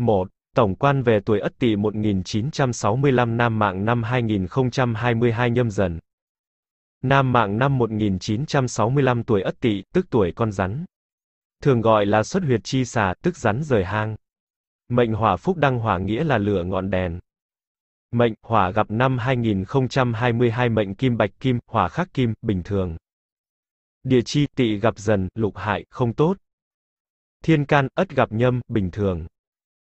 1. Tổng quan về tuổi Ất Tỵ 1965 Nam mạng năm 2022 nhâm dần. Nam mạng năm 1965 tuổi Ất Tỵ, tức tuổi con rắn. Thường gọi là xuất huyệt chi xà, tức rắn rời hang. Mệnh hỏa phúc đăng hỏa nghĩa là lửa ngọn đèn. Mệnh hỏa gặp năm 2022 mệnh kim bạch kim, hỏa khắc kim, bình thường. Địa chi tỵ gặp dần, lục hại, không tốt. Thiên can, ất gặp nhâm, bình thường.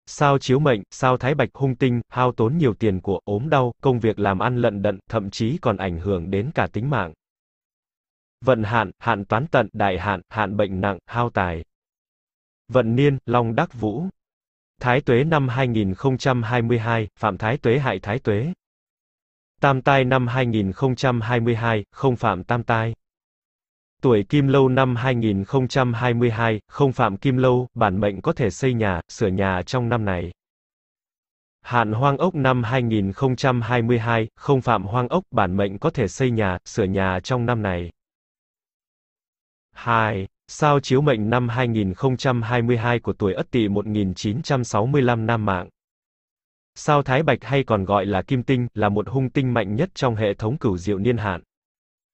Sao chiếu mệnh, sao thái bạch hung tinh, hao tốn nhiều tiền của, ốm đau, công việc làm ăn lận đận, thậm chí còn ảnh hưởng đến cả tính mạng. Vận hạn, hạn toán tận, đại hạn, hạn bệnh nặng, hao tài. Vận niên, long đắc vũ. Thái tuế năm 2022, phạm thái tuế hại thái tuế. Tam tai năm 2022, không phạm tam tai. Tuổi Kim Lâu năm 2022, không phạm Kim Lâu, bản mệnh có thể xây nhà, sửa nhà trong năm này. Hạn Hoang Ốc năm 2022, không phạm Hoang Ốc, bản mệnh có thể xây nhà, sửa nhà trong năm này. 2. Sao chiếu mệnh năm 2022 của tuổi Ất Tỵ 1965 Nam Mạng. Sao Thái Bạch hay còn gọi là Kim Tinh, là một hung tinh mạnh nhất trong hệ thống cửu diệu niên hạn.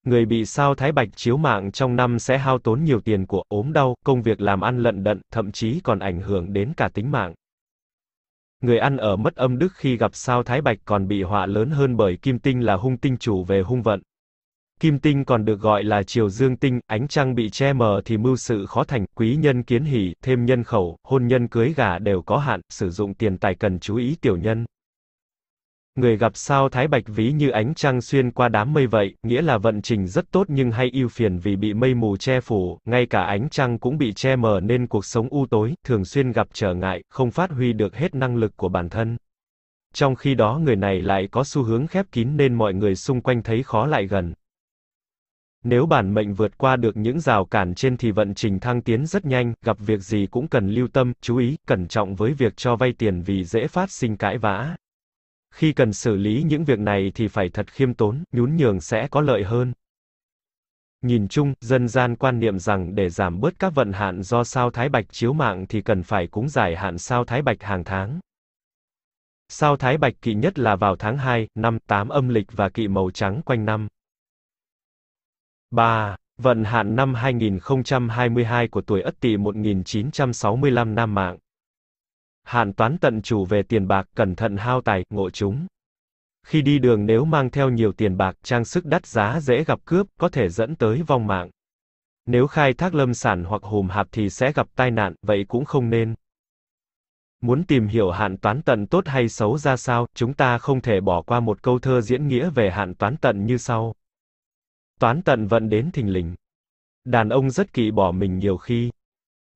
Người bị sao thái bạch chiếu mạng trong năm sẽ hao tốn nhiều tiền của ốm đau, công việc làm ăn lận đận, thậm chí còn ảnh hưởng đến cả tính mạng. Người ăn ở mất âm đức khi gặp sao thái bạch còn bị họa lớn hơn bởi kim tinh là hung tinh chủ về hung vận. Kim tinh còn được gọi là chiều dương tinh, ánh trăng bị che mờ thì mưu sự khó thành, quý nhân kiến hỷ, thêm nhân khẩu, hôn nhân cưới gà đều có hạn, sử dụng tiền tài cần chú ý tiểu nhân. Người gặp sao Thái Bạch ví như ánh trăng xuyên qua đám mây vậy, nghĩa là vận trình rất tốt nhưng hay ưu phiền vì bị mây mù che phủ, ngay cả ánh trăng cũng bị che mờ nên cuộc sống u tối, thường xuyên gặp trở ngại, không phát huy được hết năng lực của bản thân. Trong khi đó người này lại có xu hướng khép kín nên mọi người xung quanh thấy khó lại gần. Nếu bản mệnh vượt qua được những rào cản trên thì vận trình thăng tiến rất nhanh, gặp việc gì cũng cần lưu tâm, chú ý, cẩn trọng với việc cho vay tiền vì dễ phát sinh cãi vã. Khi cần xử lý những việc này thì phải thật khiêm tốn, nhún nhường sẽ có lợi hơn. Nhìn chung, dân gian quan niệm rằng để giảm bớt các vận hạn do sao Thái Bạch chiếu mạng thì cần phải cúng giải hạn sao Thái Bạch hàng tháng. Sao Thái Bạch kỵ nhất là vào tháng 2, năm 8 âm lịch và kỵ màu trắng quanh năm. 3. Vận hạn năm 2022 của tuổi Ất Tỵ 1965 Nam Mạng hạn toán tận chủ về tiền bạc, cẩn thận hao tài, ngộ chúng. Khi đi đường nếu mang theo nhiều tiền bạc, trang sức đắt giá dễ gặp cướp, có thể dẫn tới vong mạng. Nếu khai thác lâm sản hoặc hùm hạp thì sẽ gặp tai nạn, vậy cũng không nên. Muốn tìm hiểu hạn toán tận tốt hay xấu ra sao, chúng ta không thể bỏ qua một câu thơ diễn nghĩa về hạn toán tận như sau. Toán tận vận đến thình lình. Đàn ông rất kỵ bỏ mình nhiều khi.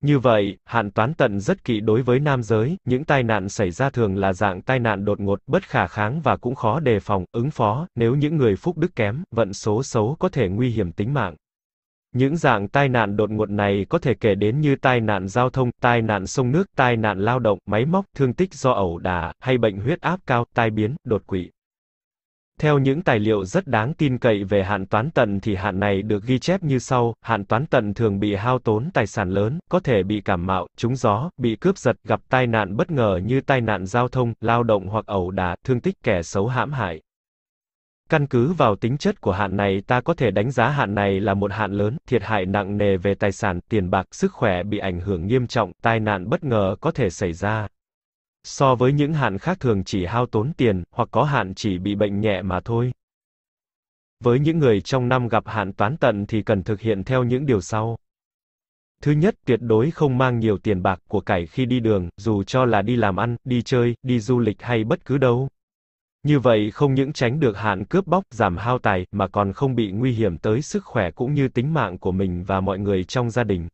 Như vậy, hạn toán tận rất kỵ đối với nam giới, những tai nạn xảy ra thường là dạng tai nạn đột ngột, bất khả kháng và cũng khó đề phòng, ứng phó, nếu những người phúc đức kém, vận số xấu có thể nguy hiểm tính mạng. Những dạng tai nạn đột ngột này có thể kể đến như tai nạn giao thông, tai nạn sông nước, tai nạn lao động, máy móc, thương tích do ẩu đả, hay bệnh huyết áp cao, tai biến, đột quỵ. Theo những tài liệu rất đáng tin cậy về hạn toán tận thì hạn này được ghi chép như sau, hạn toán tận thường bị hao tốn tài sản lớn, có thể bị cảm mạo, trúng gió, bị cướp giật, gặp tai nạn bất ngờ như tai nạn giao thông, lao động hoặc ẩu đả, thương tích kẻ xấu hãm hại. Căn cứ vào tính chất của hạn này ta có thể đánh giá hạn này là một hạn lớn, thiệt hại nặng nề về tài sản, tiền bạc, sức khỏe bị ảnh hưởng nghiêm trọng, tai nạn bất ngờ có thể xảy ra. So với những hạn khác thường chỉ hao tốn tiền, hoặc có hạn chỉ bị bệnh nhẹ mà thôi. Với những người trong năm gặp hạn toán tận thì cần thực hiện theo những điều sau. Thứ nhất, tuyệt đối không mang nhiều tiền bạc của cải khi đi đường, dù cho là đi làm ăn, đi chơi, đi du lịch hay bất cứ đâu. Như vậy không những tránh được hạn cướp bóc, giảm hao tài, mà còn không bị nguy hiểm tới sức khỏe cũng như tính mạng của mình và mọi người trong gia đình.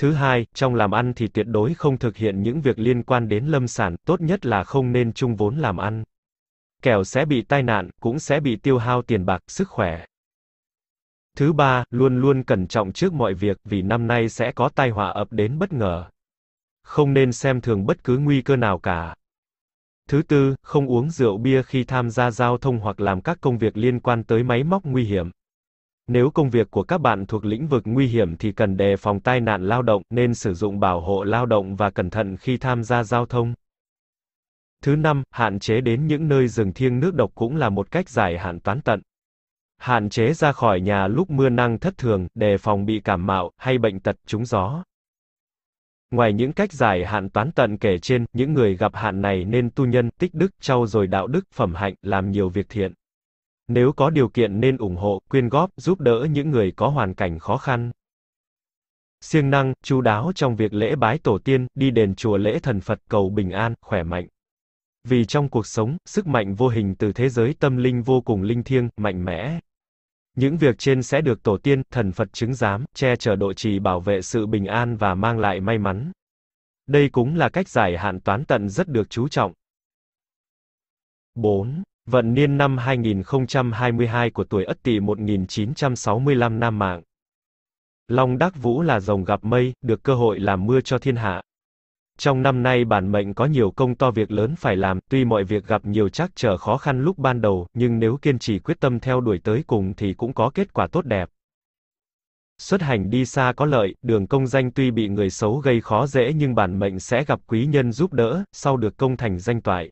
Thứ hai, trong làm ăn thì tuyệt đối không thực hiện những việc liên quan đến lâm sản, tốt nhất là không nên chung vốn làm ăn. Kẻo sẽ bị tai nạn, cũng sẽ bị tiêu hao tiền bạc, sức khỏe. Thứ ba, luôn luôn cẩn trọng trước mọi việc vì năm nay sẽ có tai họa ập đến bất ngờ. Không nên xem thường bất cứ nguy cơ nào cả. Thứ tư, không uống rượu bia khi tham gia giao thông hoặc làm các công việc liên quan tới máy móc nguy hiểm. Nếu công việc của các bạn thuộc lĩnh vực nguy hiểm thì cần đề phòng tai nạn lao động, nên sử dụng bảo hộ lao động và cẩn thận khi tham gia giao thông. Thứ năm, hạn chế đến những nơi rừng thiêng nước độc cũng là một cách giải hạn toán tận. Hạn chế ra khỏi nhà lúc mưa năng thất thường, đề phòng bị cảm mạo hay bệnh tật trúng gió. Ngoài những cách giải hạn toán tận kể trên, những người gặp hạn này nên tu nhân, tích đức, trau dồi đạo đức, phẩm hạnh, làm nhiều việc thiện. Nếu có điều kiện nên ủng hộ, quyên góp, giúp đỡ những người có hoàn cảnh khó khăn. Siêng năng, chú đáo trong việc lễ bái tổ tiên, đi đền chùa lễ thần Phật cầu bình an, khỏe mạnh. Vì trong cuộc sống, sức mạnh vô hình từ thế giới tâm linh vô cùng linh thiêng, mạnh mẽ. Những việc trên sẽ được tổ tiên, thần Phật chứng giám, che chở độ trì bảo vệ sự bình an và mang lại may mắn. Đây cũng là cách giải hạn toán tận rất được chú trọng. 4. Vận niên năm 2022 của tuổi Ất Tỵ 1965 nam mạng. Long Đắc Vũ là rồng gặp mây, được cơ hội làm mưa cho thiên hạ. Trong năm nay bản mệnh có nhiều công to việc lớn phải làm, tuy mọi việc gặp nhiều trắc trở khó khăn lúc ban đầu, nhưng nếu kiên trì quyết tâm theo đuổi tới cùng thì cũng có kết quả tốt đẹp. Xuất hành đi xa có lợi, đường công danh tuy bị người xấu gây khó dễ nhưng bản mệnh sẽ gặp quý nhân giúp đỡ, sau được công thành danh toại.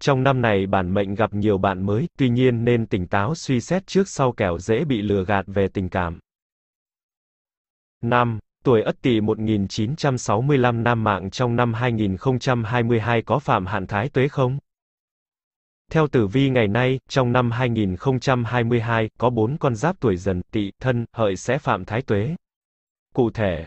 Trong năm này bản mệnh gặp nhiều bạn mới, tuy nhiên nên tỉnh táo suy xét trước sau kẻo dễ bị lừa gạt về tình cảm. 5. Tuổi Ất Tỵ 1965 nam mạng trong năm 2022 có phạm hạn thái tuế không? Theo tử vi ngày nay, trong năm 2022 có 4 con giáp tuổi dần, Tỵ, Thân, Hợi sẽ phạm thái tuế. Cụ thể,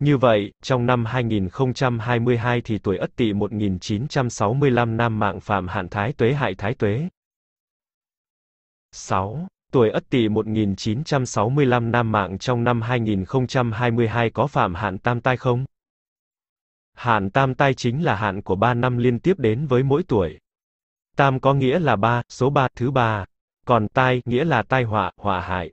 Như vậy, trong năm 2022 thì tuổi Ất Tỵ 1965 nam mạng phạm hạn thái tuế hại thái tuế. 6. Tuổi Ất Tỵ 1965 nam mạng trong năm 2022 có phạm hạn tam tai không? Hạn tam tai chính là hạn của 3 năm liên tiếp đến với mỗi tuổi. Tam có nghĩa là 3, số 3, thứ 3. Còn tai nghĩa là tai họa, họa hại.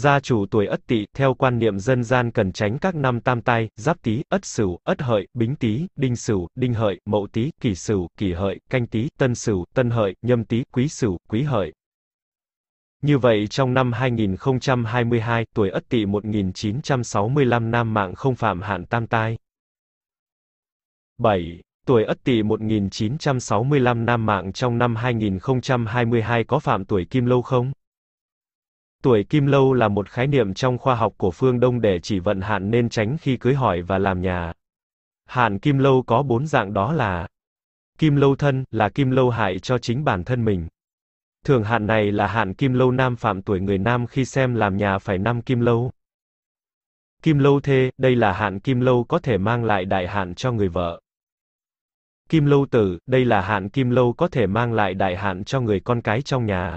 Gia chủ tuổi Ất Tỵ, theo quan niệm dân gian cần tránh các năm Tam Tai, Giáp Tý, Ất Sửu, Ất Hợi, Bính Tý, Đinh Sửu, Đinh Hợi, Mậu Tý, Kỷ Sửu, Kỷ Hợi, Canh Tý, Tân Sửu, Tân Hợi, Nhâm Tý, Quý Sửu, Quý Hợi. Như vậy trong năm 2022, tuổi Ất Tỵ 1965 nam mạng không phạm hạn tam tai. 7. Tuổi Ất Tỵ 1965 nam mạng trong năm 2022 có phạm tuổi Kim Lâu không? Tuổi kim lâu là một khái niệm trong khoa học của phương Đông để chỉ vận hạn nên tránh khi cưới hỏi và làm nhà. Hạn kim lâu có bốn dạng đó là Kim lâu thân là kim lâu hại cho chính bản thân mình. Thường hạn này là hạn kim lâu nam phạm tuổi người nam khi xem làm nhà phải năm kim lâu. Kim lâu thê, đây là hạn kim lâu có thể mang lại đại hạn cho người vợ. Kim lâu tử, đây là hạn kim lâu có thể mang lại đại hạn cho người con cái trong nhà.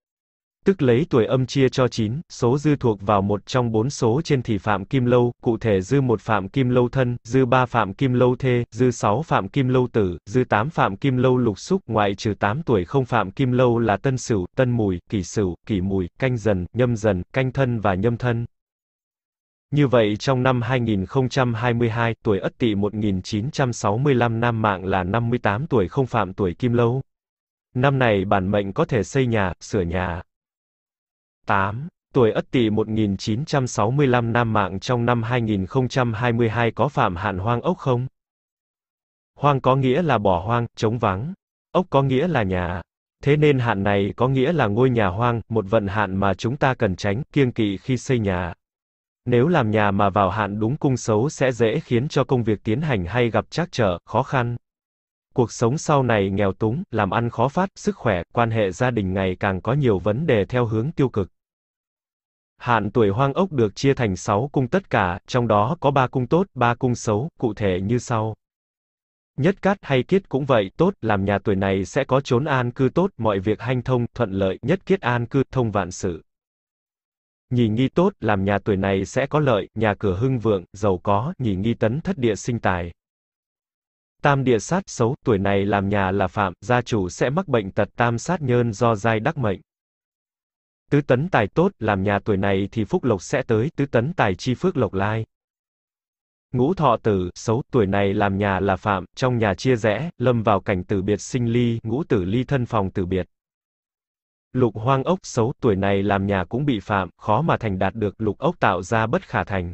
tức lấy tuổi âm chia cho 9, số dư thuộc vào một trong bốn số trên thì phạm kim lâu, cụ thể dư một phạm kim lâu thân, dư ba phạm kim lâu thê, dư 6 phạm kim lâu tử, dư 8 phạm kim lâu lục xúc, ngoại trừ 8 tuổi không phạm kim lâu là tân sửu, tân mùi, kỷ sửu, kỷ mùi, canh dần, nhâm dần, canh thân và nhâm thân. Như vậy trong năm 2022, tuổi Ất Tỵ 1965 nam mạng là 58 tuổi không phạm tuổi Kim Lâu. Năm này bản mệnh có thể xây nhà, sửa nhà, 8, tuổi Ất Tỵ 1965 nam mạng trong năm 2022 có phạm hạn hoang ốc không? Hoang có nghĩa là bỏ hoang, trống vắng. Ốc có nghĩa là nhà. Thế nên hạn này có nghĩa là ngôi nhà hoang, một vận hạn mà chúng ta cần tránh, kiêng kỵ khi xây nhà. Nếu làm nhà mà vào hạn đúng cung xấu sẽ dễ khiến cho công việc tiến hành hay gặp trắc trở, khó khăn. Cuộc sống sau này nghèo túng, làm ăn khó phát, sức khỏe, quan hệ gia đình ngày càng có nhiều vấn đề theo hướng tiêu cực. Hạn tuổi hoang ốc được chia thành 6 cung tất cả, trong đó có 3 cung tốt, 3 cung xấu, cụ thể như sau. Nhất cát hay kiết cũng vậy, tốt, làm nhà tuổi này sẽ có chốn an cư tốt, mọi việc hanh thông, thuận lợi, nhất kiết an cư, thông vạn sự. Nhì nghi tốt, làm nhà tuổi này sẽ có lợi, nhà cửa hưng vượng, giàu có, nhì nghi tấn thất địa sinh tài. Tam địa sát xấu, tuổi này làm nhà là phạm, gia chủ sẽ mắc bệnh tật tam sát nhơn do giai đắc mệnh. Tứ tấn tài tốt, làm nhà tuổi này thì phúc lộc sẽ tới, tứ tấn tài chi phước lộc lai. Ngũ thọ tử, xấu, tuổi này làm nhà là phạm, trong nhà chia rẽ, lâm vào cảnh tử biệt sinh ly, ngũ tử ly thân phòng tử biệt. Lục hoang ốc xấu, tuổi này làm nhà cũng bị phạm, khó mà thành đạt được, lục ốc tạo ra bất khả thành.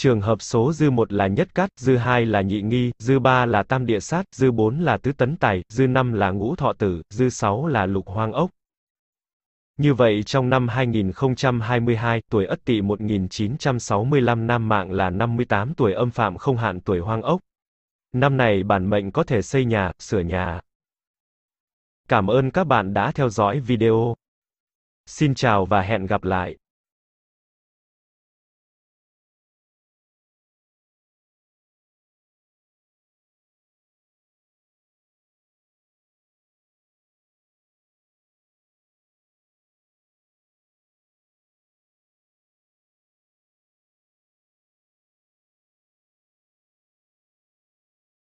Trường hợp số dư 1 là nhất cát, dư 2 là nhị nghi, dư 3 là tam địa sát, dư 4 là tứ tấn tài, dư 5 là ngũ thọ tử, dư 6 là lục hoang ốc. Như vậy trong năm 2022, tuổi Ất Tỵ 1965 nam mạng là 58 tuổi âm phạm không hạn tuổi hoang ốc. Năm này bản mệnh có thể xây nhà, sửa nhà. Cảm ơn các bạn đã theo dõi video. Xin chào và hẹn gặp lại.